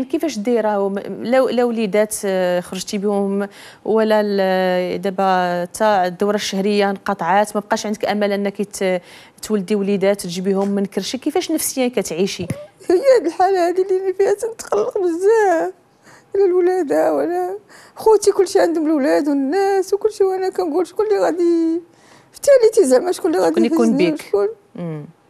نفسيا كيفاش دايره لو لا وليدات آه، خرجتي بهم ولا دابا حتى الدوره الشهريه انقطعات ما بقاش عندك امل انك تولدي وليدات تجيبيهم من كرشي كيفاش نفسيا كتعيشي هي هاد الحاله هادي اللي فيها تنتقلق بزاف على الولاده ولا خوتي كلشي عندهم الولاد والناس وكلشي وانا كنقول شكون اللي غادي في التالي زعما شكون اللي غادي يكون بيك شكون